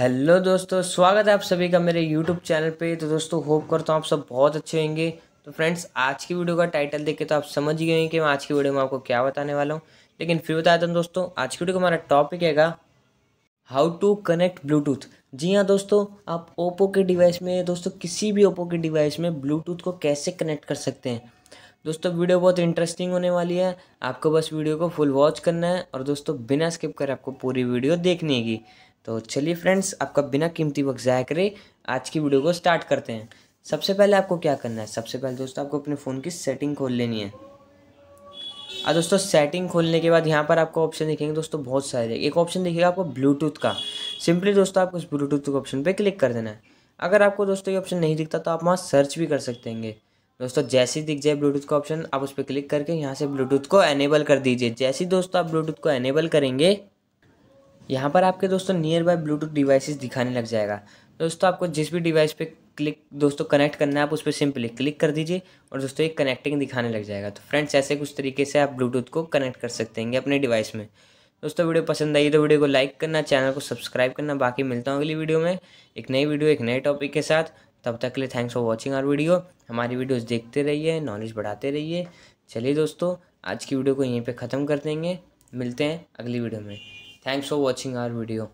hello दोस्तों स्वागत है आप सभी का मेरे यूट्यूब चैनल पे तो दोस्तों होप करता हूँ आप सब बहुत अच्छे होंगे तो फ्रेंड्स आज की वीडियो का टाइटल देख के तो आप समझ गए होंगे कि मैं आज की वीडियो में आपको क्या बताने वाला हूँ लेकिन फिर बता दूँ दोस्तों आज की वीडियो का हमारा टॉपिक हैगा हाउ टू कनेक्ट ब्लूटूथ जी हाँ दोस्तों आप ओप्पो के डिवाइस में दोस्तों किसी भी ओप्पो के डिवाइस में ब्लूटूथ को कैसे कनेक्ट कर सकते हैं दोस्तों वीडियो बहुत इंटरेस्टिंग होने वाली है आपको बस वीडियो को फुल वॉच करना है और दोस्तों बिना स्किप कर आपको पूरी वीडियो देखनी है तो चलिए फ्रेंड्स आपका बिना कीमती वक्त ज़ाया करे आज की वीडियो को स्टार्ट करते हैं सबसे पहले आपको क्या करना है सबसे पहले दोस्तों आपको अपने फ़ोन की सेटिंग खोल लेनी है और हाँ दोस्तों सेटिंग खोलने के बाद यहाँ पर आपको ऑप्शन दिखेंगे दोस्तों बहुत सारे एक ऑप्शन दिखेगा आपको ब्लूटूथ का सिंपली दोस्तों आपको इस ब्लूटूथ के ऑप्शन पर क्लिक कर देना है अगर आपको दोस्तों ये ऑप्शन नहीं दिखता तो आप वहाँ सर्च भी कर सकते हैं दोस्तों जैसे ही दिख जाए ब्लूटूथ का ऑप्शन आप उस पर क्लिक करके यहाँ से ब्लूटूथ को एनेबल कर दीजिए जैसे ही दोस्तों आप ब्लूटूथ को एनेबल करेंगे यहाँ पर आपके दोस्तों नियर बाय ब्लूटूथ डिवाइसेस दिखाने लग जाएगा दोस्तों आपको जिस भी डिवाइस पे क्लिक दोस्तों कनेक्ट करना है आप उस पर सिंपली क्लिक कर दीजिए और दोस्तों एक कनेक्टिंग दिखाने लग जाएगा तो फ्रेंड्स ऐसे कुछ तरीके से आप ब्लूटूथ को कनेक्ट कर सकते हैं अपने डिवाइस में दोस्तों वीडियो पसंद आई तो वीडियो को लाइक करना चैनल को सब्सक्राइब करना बाकी मिलता हूँ अगली वीडियो में एक नई वीडियो एक नए टॉपिक के साथ तब तक के लिए thanks for watching our video हमारी वीडियोज़ देखते रहिए नॉलेज बढ़ाते रहिए चलिए दोस्तों आज की वीडियो को यहीं पर ख़त्म कर देंगे मिलते हैं अगली वीडियो में thanks for watching our video